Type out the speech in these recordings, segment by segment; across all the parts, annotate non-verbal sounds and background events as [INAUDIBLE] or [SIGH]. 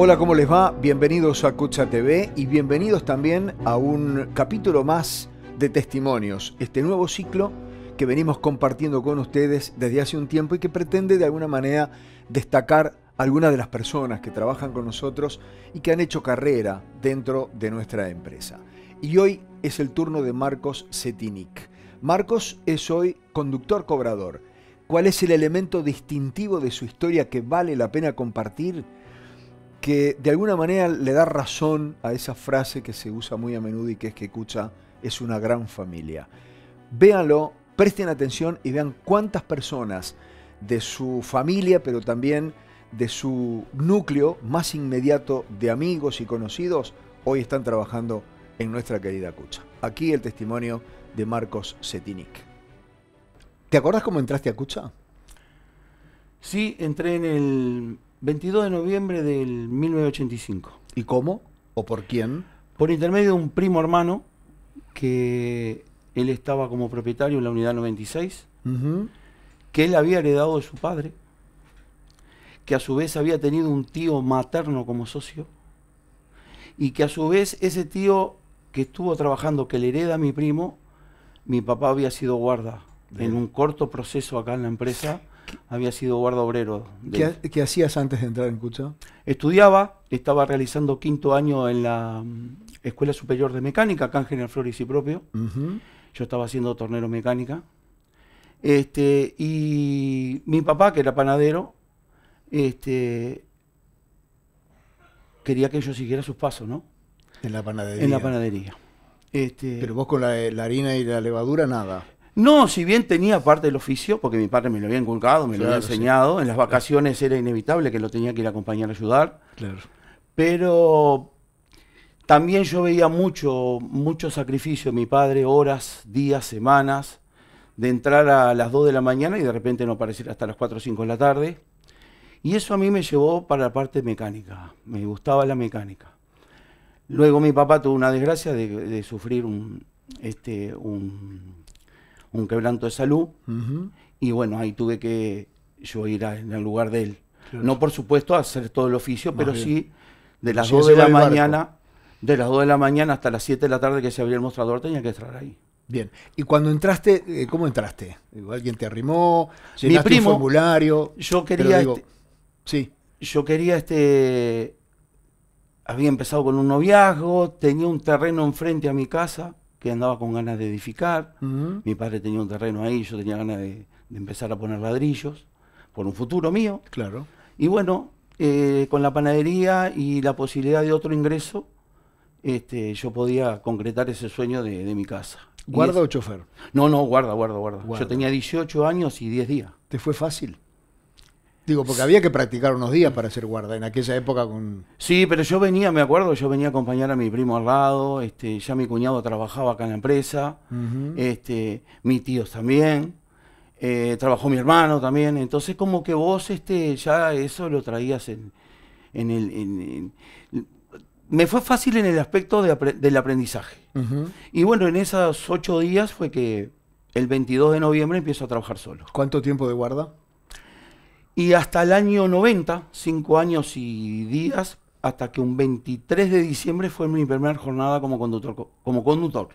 Hola, ¿cómo les va? Bienvenidos a Cucha TV y bienvenidos también a un capítulo más de testimonios, este nuevo ciclo que venimos compartiendo con ustedes desde hace un tiempo y que pretende de alguna manera destacar algunas de las personas que trabajan con nosotros y que han hecho carrera dentro de nuestra empresa. Y hoy es el turno de Marcos Cetinic. Marcos es hoy conductor cobrador. ¿Cuál es el elemento distintivo de su historia que vale la pena compartir? que de alguna manera le da razón a esa frase que se usa muy a menudo y que es que Kucha es una gran familia. Véanlo, presten atención y vean cuántas personas de su familia, pero también de su núcleo más inmediato de amigos y conocidos, hoy están trabajando en nuestra querida Cucha. Aquí el testimonio de Marcos Cetinic. ¿Te acordás cómo entraste a Cucha? Sí, entré en el 22 de noviembre del 1985. ¿Y cómo? ¿O por quién? Por intermedio de un primo hermano que él estaba como propietario en la unidad 96, que él había heredado de su padre, que a su vez había tenido un tío materno como socio, y que a su vez ese tío que estuvo trabajando, que le hereda a mi primo, mi papá había sido guarda en un corto proceso acá en la empresa había sido guarda obrero. ¿Qué, hacías antes de entrar en Cucho? Estudiaba, estaba realizando quinto año en la mm, Escuela Superior de Mecánica, acá en General Flores y propio. Yo estaba haciendo tornero mecánica. Este, y mi papá, que era panadero, este, quería que yo siguiera sus pasos, ¿no? En la panadería. En la panadería. Este Pero vos con eh, la harina y la levadura, nada. No, si bien tenía parte del oficio, porque mi padre me lo había inculcado, me lo había enseñado, en las vacaciones era inevitable que lo tenía que ir a acompañar a ayudar. Claro. Pero también yo veía mucho, mucho sacrificio, mi padre, horas, días, semanas, de entrar a las 2 de la mañana y de repente no aparecer hasta las 4 o 5 de la tarde. Y eso a mí me llevó para la parte mecánica, me gustaba la mecánica. Luego mi papá tuvo una desgracia de, sufrir un, este, un un quebranto de salud. Y bueno, ahí tuve que yo ir en el lugar de él. No, por supuesto, hacer todo el oficio, pero sí de las 2 de la mañana, de las 2 de la mañana hasta las 7 de la tarde que se abría el mostrador, tenía que estar ahí. Bien. ¿Y cuando entraste, eh, cómo entraste? ¿Alguien te arrimó? Mi primo, formulario? Yo quería. Este- sí. Yo quería este. Había empezado con un noviazgo, tenía un terreno enfrente a mi casa que andaba con ganas de edificar. Mi padre tenía un terreno ahí, yo tenía ganas de, empezar a poner ladrillos por un futuro mío. Claro. Y bueno, eh, con la panadería y la posibilidad de otro ingreso, este, yo podía concretar ese sueño de, mi casa. ¿Guarda o chofer? No, no, guarda, guarda, guarda, guarda. Yo tenía 18 años y 10 días. ¿Te fue fácil? Digo, porque había que practicar unos días para ser guarda en aquella época con... Sí, pero yo venía, me acuerdo, yo venía a acompañar a mi primo al lado, este, ya mi cuñado trabajaba acá en la empresa, este, mis tíos también, eh, trabajó mi hermano también, entonces como que vos este, ya eso lo traías en, en el... me fue fácil en el aspecto del aprendizaje. Y bueno, en esos ocho días fue que el 22 de noviembre empiezo a trabajar solo. ¿Cuánto tiempo de guarda? Y hasta el año 90, cinco años y días, hasta que un 23 de diciembre fue mi primera jornada como conductor. Como conductor.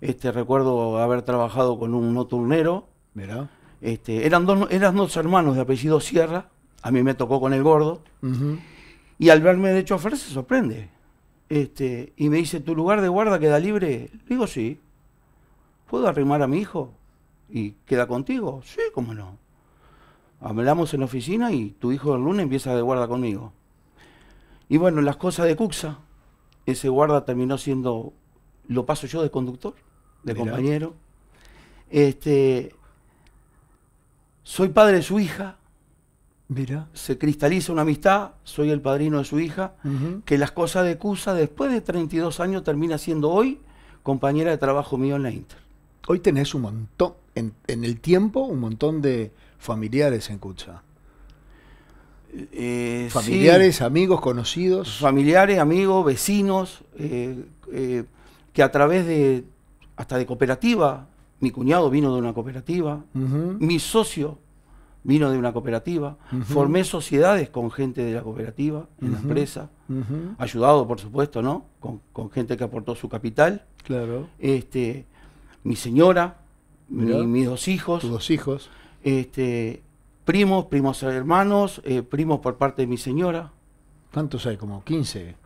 este, recuerdo haber trabajado con un noturnero. turnero. Este, eran, dos, eran dos hermanos de apellido Sierra. A mí me tocó con el gordo. Y al verme de chofer se sorprende. Este, y me dice, ¿tu lugar de guarda queda libre? Le digo, sí. ¿Puedo arrimar a mi hijo? ¿Y queda contigo? Sí, cómo no hablamos en la oficina y tu hijo el lunes empieza de guarda conmigo. Y bueno, las cosas de Cuxa, ese guarda terminó siendo, lo paso yo de conductor, de compañero. Este, soy padre de su hija. Mira. Se cristaliza una amistad, soy el padrino de su hija, que las cosas de Cuxa, después de 32 años, termina siendo hoy compañera de trabajo mío en la Inter. Hoy tenés un montón, en el tiempo, un montón de familiares en Cucha. Eh, familiares, amigos, conocidos. Familiares, amigos, vecinos, eh, eh, que a través de, hasta de cooperativa, mi cuñado vino de una cooperativa, mi socio vino de una cooperativa, formé sociedades con gente de la cooperativa, en la empresa, ayudado por supuesto, ¿no? Con, gente que aportó su capital. Claro. Este, mi señora, mis dos hijos. Tus dos hijos este, primos, primos hermanos, eh, primos por parte de mi señora. ¿Cuántos hay? Como 15.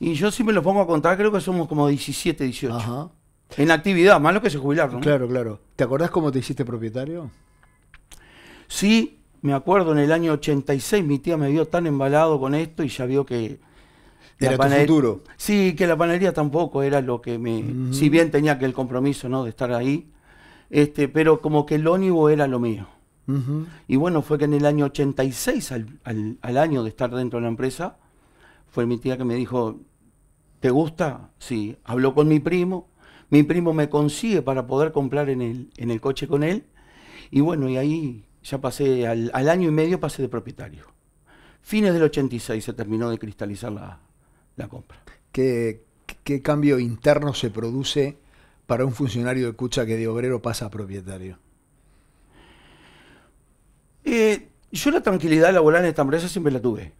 Y yo sí me los pongo a contar, creo que somos como 17, 18. Ajá. En actividad, más lo que se jubilaron. Claro, claro. ¿Te acordás cómo te hiciste propietario? Sí, me acuerdo en el año 86 mi tía me vio tan embalado con esto y ya vio que... Era tu futuro. Sí, que la panadería tampoco era lo que me... Si bien tenía que el compromiso, ¿no? De estar ahí, este, pero como que el ónibus era lo mío. Y bueno, fue que en el año 86, al, al, año de estar dentro de la empresa, fue mi tía que me dijo, ¿te gusta? Sí, habló con mi primo, mi primo me consigue para poder comprar en el, en el coche con él, y bueno, y ahí ya pasé, al, año y medio pasé de propietario. Fines del 86 se terminó de cristalizar la, compra. ¿Qué, ¿Qué cambio interno se produce para un funcionario de Cucha que de obrero pasa a propietario? Eh, yo la tranquilidad laboral en esta empresa siempre la tuve.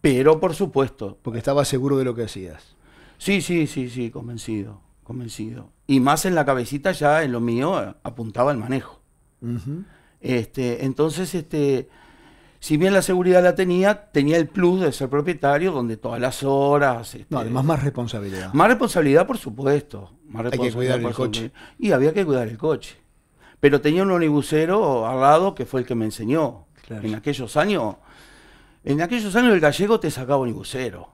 Pero por supuesto. Porque estaba seguro de lo que hacías. Sí, sí, sí, sí, convencido, convencido. Y más en la cabecita ya en lo mío apuntaba el manejo. este, entonces, este, si bien la seguridad la tenía, tenía el plus de ser propietario, donde todas las horas. Este, no, además más responsabilidad. Más responsabilidad, por supuesto. Más Hay que cuidar el coche. Y había que cuidar el coche. Pero tenía un onibusero al lado que fue el que me enseñó. En aquellos años, en aquellos años el gallego te sacaba onibusero.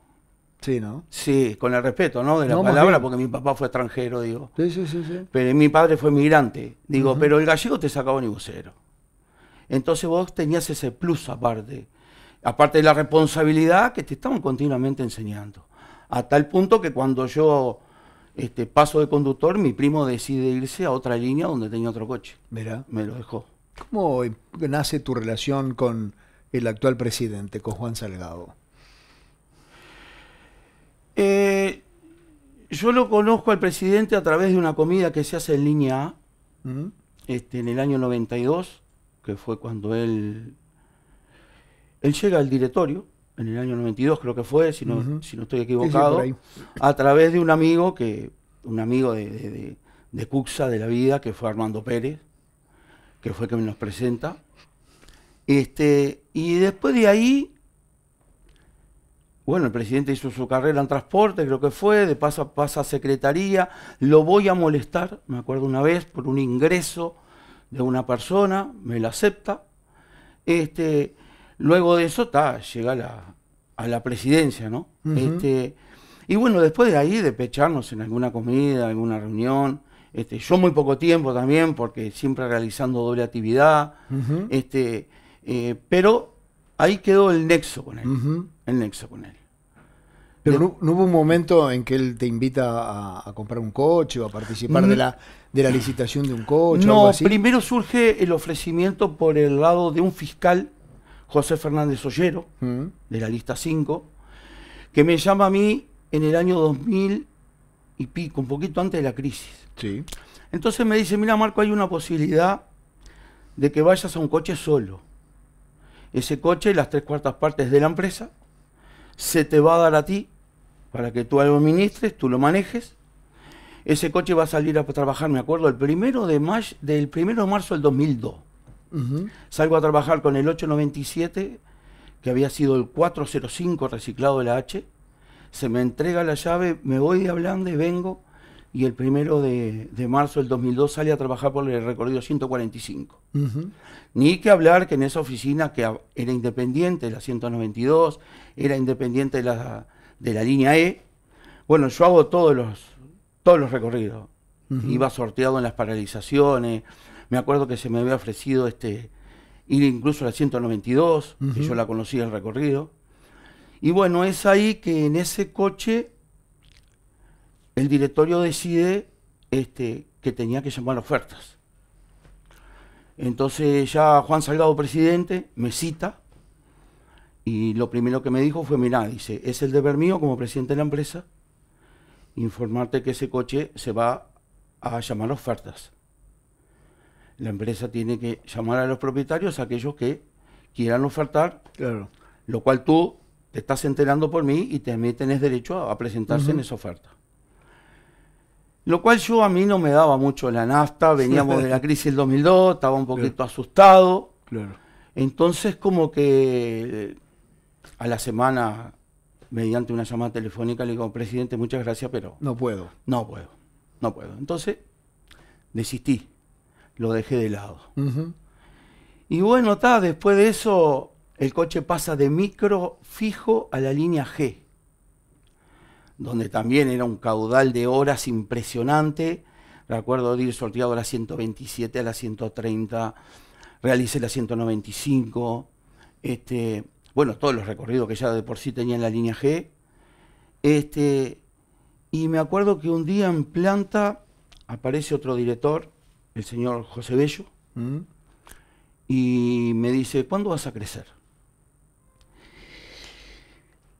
Sí, ¿no? Sí, con el respeto, ¿no? De la palabra, porque mi papá fue extranjero, digo. Sí, sí, sí, Pero mi padre fue migrante. Digo, pero el gallego te sacaba onibusero. Entonces vos tenías ese plus aparte, aparte de la responsabilidad que te estaban continuamente enseñando. A tal punto que cuando yo este, paso de conductor, mi primo decide irse a otra línea donde tenía otro coche. Me lo dejó. ¿Cómo nace tu relación con el actual presidente, con Juan Salgado? Eh, yo lo conozco al presidente a través de una comida que se hace en línea A, ¿Mm? este, en el año 92, que fue cuando él, él llega al directorio, en el año 92 creo que fue, si no, si no estoy equivocado, a través de un amigo, que, un amigo de, de, Cuxa de la vida, que fue Armando Pérez, que fue quien nos presenta. Este, y después de ahí, bueno, el presidente hizo su carrera en transporte, creo que fue, de paso a, pasa a secretaría, lo voy a molestar, me acuerdo una vez, por un ingreso de una persona, me la acepta. Este, luego de eso, llega a la presidencia, ¿no? este, y bueno, después de ahí, de pecharnos en alguna comida, alguna reunión, este, yo muy poco tiempo también, porque siempre realizando doble actividad, este, eh, pero ahí quedó el nexo con él, el nexo con él. Pero no, hubo un momento en que él te invita a, comprar un coche o a participar de, mm. la, de la licitación de un coche. No, primero surge el ofrecimiento por el lado de un fiscal, José Fernández Ollero, mm. de la lista 5, que me llama a mí en el año 2000 y pico, un poquito antes de la crisis. Entonces me dice, mira Marco, hay una posibilidad de que vayas a un coche solo. Ese coche, las tres cuartas partes de la empresa, se te va a dar a ti para que tú lo administres, tú lo manejes. Ese coche va a salir a trabajar, me acuerdo, el primero de, mayo, del primero de marzo del 2002. Salgo a trabajar con el 897, que había sido el 405 reciclado de la H. Se me entrega la llave, me voy de y vengo y el primero de, marzo del 2002 sale a trabajar por el recorrido 145. Ni que hablar que en esa oficina que era independiente de la 192, era independiente de la, línea E. Bueno, yo hago todos los, todos los recorridos. Iba sorteado en las paralizaciones. Me acuerdo que se me había ofrecido este, ir incluso a la 192, que yo la conocía el recorrido. Y bueno, es ahí que en ese coche el directorio decide este, que tenía que llamar ofertas. Entonces ya Juan Salgado, presidente, me cita y lo primero que me dijo fue, mira, dice, es el deber mío como presidente de la empresa informarte que ese coche se va a llamar ofertas. La empresa tiene que llamar a los propietarios, a aquellos que quieran ofertar, claro. lo cual tú te estás enterando por mí y también tenés derecho a, presentarse en esa oferta. Lo cual yo a mí no me daba mucho la nafta, veníamos de la [LAUGHS] crisis del 2002, estaba un poquito asustado. Claro. Entonces como que eh, a la semana, mediante una llamada telefónica, le digo, presidente, muchas gracias, pero... No puedo. No puedo, no puedo. Entonces desistí, lo dejé de lado. Y bueno, después de eso, el coche pasa de micro fijo a la línea G donde también era un caudal de horas impresionante. Recuerdo de ir sorteado a la 127, a la 130, realicé la 195. Este, bueno, todos los recorridos que ya de por sí tenía en la línea G. Este, y me acuerdo que un día en planta aparece otro director, el señor José Bello, mm. y me dice, ¿cuándo vas a crecer?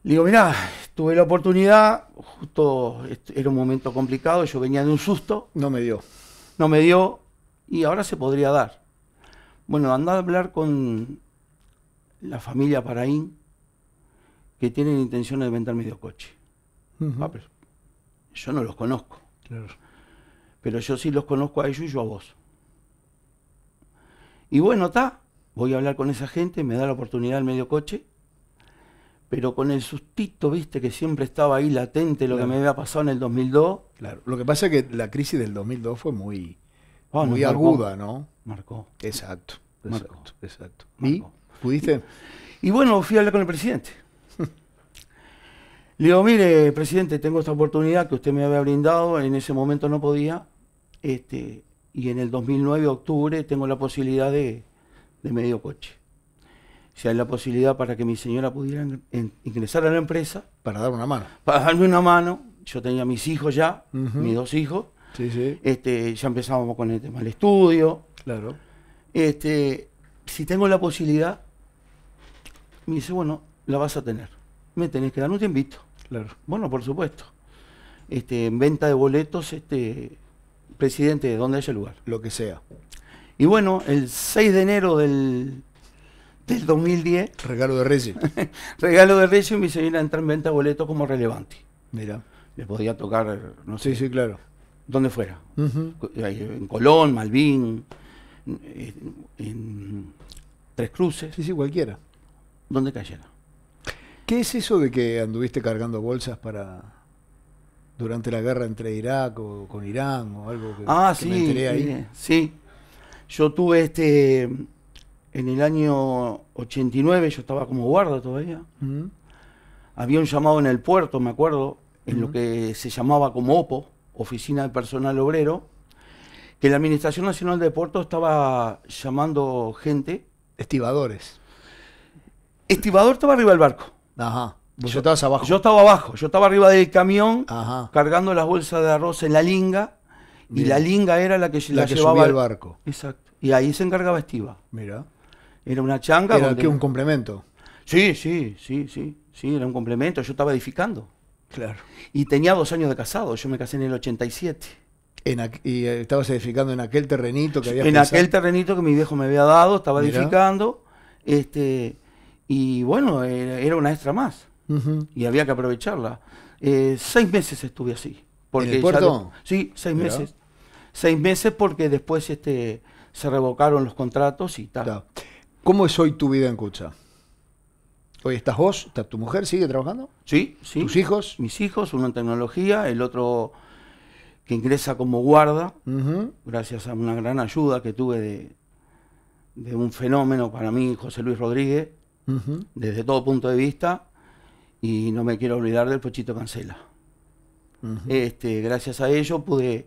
Le digo, mirá, tuve la oportunidad, justo era un momento complicado, yo venía de un susto. No me dio. No me dio y ahora se podría dar. Bueno, anda a hablar con la familia Paraín que tienen intención de vender medio coche. Ah, yo no los conozco. Pero yo sí los conozco a ellos y yo a vos. Y bueno, está, voy a hablar con esa gente, me da la oportunidad el medio coche pero con el sustito, viste, que siempre estaba ahí latente lo que me había pasado en el 2002. Claro, lo que pasa es que la crisis del 2002 fue muy, ah, muy aguda, ¿no? Marcó. Exacto, ¿Y? bueno, fui a hablar con el presidente. [LAUGHS] Le digo, mire, presidente, tengo esta oportunidad que usted me había brindado, en ese momento no podía, este, y en el 2009, octubre, tengo la posibilidad de medio coche si hay la posibilidad para que mi señora pudiera ingresar a la empresa. Para dar una mano. Para darme una mano. Yo tenía mis hijos ya, mis dos hijos. Sí, sí. Este, ya empezábamos con el tema del estudio. Claro. Este, si tengo la posibilidad, me dice, bueno, la vas a tener. Me tenés que dar un tiempito. Claro. Bueno, por supuesto. Este, en venta de boletos, este, presidente, donde haya lugar. Lo que sea. Y bueno, el 6 de enero del 2010. Regalo de Reyes. [LAUGHS] regalo de Reyes me hicieron entrar en venta boletos como relevante. Mira. Le podía tocar, no sé. Sí, claro. Donde fuera. En Colón, Malvin, en, Tres Cruces. Sí, sí, cualquiera. Donde cayera. ¿Qué es eso de que anduviste cargando bolsas para durante la guerra entre Irak o con Irán o algo que, ah, sí, me ahí? sí. Yo tuve este en el año 89, yo estaba como guarda todavía. Había un llamado en el puerto, me acuerdo, en lo que se llamaba como OPO, Oficina de Personal Obrero, que la Administración Nacional de Puerto estaba llamando gente. Estibadores. Estibador estaba arriba del barco. Ajá. yo, estabas abajo. Yo estaba abajo. Yo estaba arriba del camión cargando las bolsas de arroz en la linga. Y la linga era la que la, llevaba al barco. Exacto. Y ahí se encargaba Estiva. Mira. Era una changa. ¿Era un complemento? Sí, sí, sí, sí, sí, era un complemento. Yo estaba edificando. Claro. Y tenía dos años de casado, yo me casé en el 87. En ¿Y eh, estabas edificando en aquel terrenito que había En aquel terrenito que mi viejo me había dado, estaba edificando. Este, y bueno, era, una extra más. Y había que aprovecharla. Eh, seis meses estuve así. Porque ¿En puerto? sí, seis meses. Seis meses porque después este, se revocaron los contratos y tal. ¿Cómo es hoy tu vida en Cucha? Hoy estás vos, tu mujer, ¿sigue trabajando? Sí, sí. ¿Tus hijos? Mis hijos, uno en tecnología, el otro que ingresa como guarda, gracias a una gran ayuda que tuve de, un fenómeno para mí, José Luis Rodríguez, desde todo punto de vista, y no me quiero olvidar del Pochito Cancela. este, gracias a ello pude,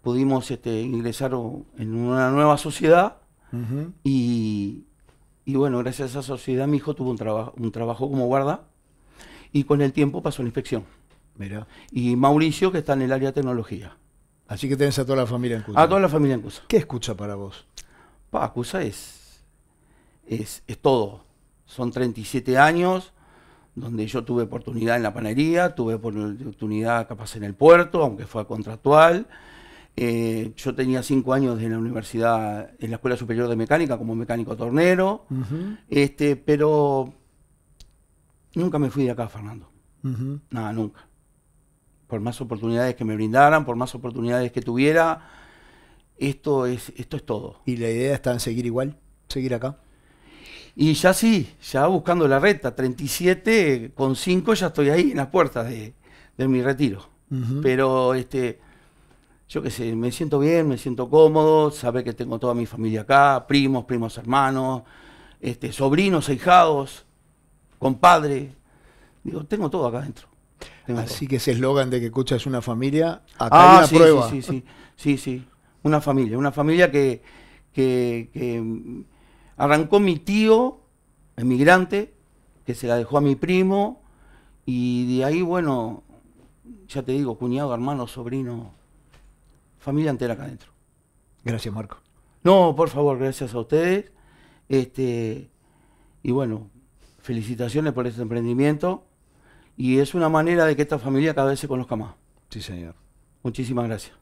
pudimos este, ingresar en una nueva sociedad y, y bueno, gracias a esa sociedad mi hijo tuvo un, trabajo un trabajo como guarda y con el tiempo pasó la inspección. Mira. Y Mauricio, que está en el área de tecnología. Así que tenés a toda la familia en Cusa. A toda la familia en Cusa. ¿Qué escucha para vos? Pa, Cusa es, es, todo. Son 37 años donde yo tuve oportunidad en la panería tuve oportunidad capaz en el puerto, aunque fue contractual. Eh, yo tenía cinco años en la universidad, en la Escuela Superior de Mecánica, como mecánico tornero, este, pero nunca me fui de acá, Fernando. Nada, nunca. Por más oportunidades que me brindaran, por más oportunidades que tuviera, esto es, esto es todo. ¿Y la idea está en seguir igual? ¿Seguir acá? Y ya sí, ya buscando la recta, 37 con 5 ya estoy ahí en las puertas de, de mi retiro. Pero este yo qué sé, me siento bien, me siento cómodo, sabe que tengo toda mi familia acá, primos, primos hermanos, este, sobrinos, ahijados compadre. Digo, tengo todo acá adentro. Así que ese eslogan de que escuchas es una familia, acá ah, hay sí, prueba. Sí, sí, sí, una familia, una familia que, que arrancó mi tío, emigrante, que se la dejó a mi primo, y de ahí, bueno, ya te digo, cuñado, hermano, sobrino, familia entera acá adentro. Gracias, Marco. No, por favor, gracias a ustedes. Este, y bueno, felicitaciones por este emprendimiento. Y es una manera de que esta familia cada vez se conozca más. Sí, señor. Muchísimas gracias.